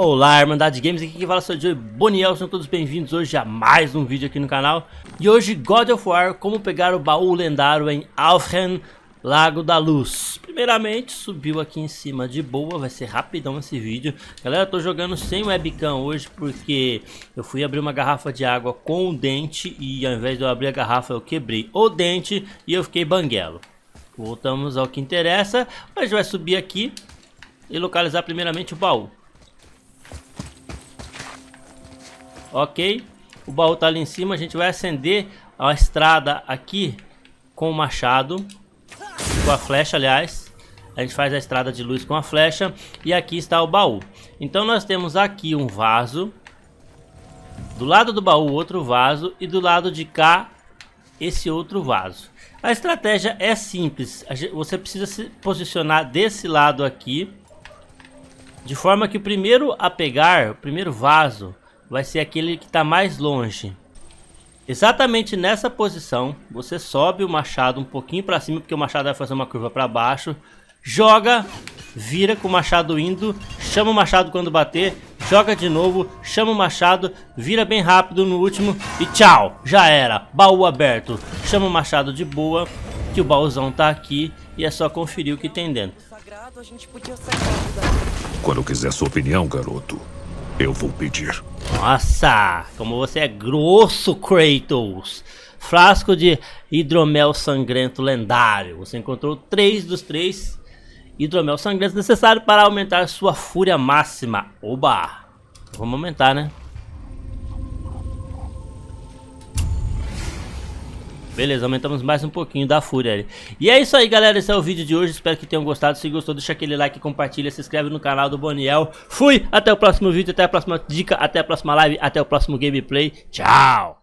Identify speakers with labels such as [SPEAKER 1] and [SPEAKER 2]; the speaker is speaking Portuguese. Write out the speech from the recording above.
[SPEAKER 1] Olá, Irmandade Games, aqui quem fala sou o Joey Boniel, sejam todos bem-vindos hoje a mais um vídeo aqui no canal. E hoje God of War, como pegar o baú lendário em Alfheim, Lago da Luz. Primeiramente, subiu aqui em cima de boa, vai ser rapidão esse vídeo. Galera, eu tô jogando sem webcam hoje porque eu fui abrir uma garrafa de água com o dente e ao invés de eu abrir a garrafa eu quebrei o dente e eu fiquei banguelo. Voltamos ao que interessa, mas vai subir aqui e localizar primeiramente o baú. ok? O baú tá ali em cima, a gente vai acender a estrada aqui com o machado, com a flecha, aliás. A gente faz a estrada de luz com a flecha e aqui está o baú. Então nós temos aqui um vaso, do lado do baú outro vaso e do lado de cá esse outro vaso. A estratégia é simples, você precisa se posicionar desse lado aqui, de forma que o primeiro a pegar, o primeiro vaso, vai ser aquele que está mais longe. Exatamente nessa posição, você sobe o machado um pouquinho para cima, porque o machado vai fazer uma curva para baixo. Joga, vira com o machado indo, chama o machado quando bater, joga de novo, chama o machado, vira bem rápido no último e tchau, já era, baú aberto. Chama o machado de boa, que o baúzão tá aqui e é só conferir o que tem dentro. Quando quiser sua opinião, garoto, eu vou pedir. Nossa, como você é grosso, Kratos! Frasco de hidromel sangrento lendário. Você encontrou três dos três hidromel sangrentos necessários para aumentar sua fúria máxima. Oba! Vamos aumentar, né? Beleza, aumentamos mais um pouquinho da fúria ali. E é isso aí, galera. Esse é o vídeo de hoje. Espero que tenham gostado. Se gostou, deixa aquele like, compartilha, se inscreve no canal do Boniel. Fui, até o próximo vídeo, até a próxima dica, até a próxima live, até o próximo gameplay. Tchau!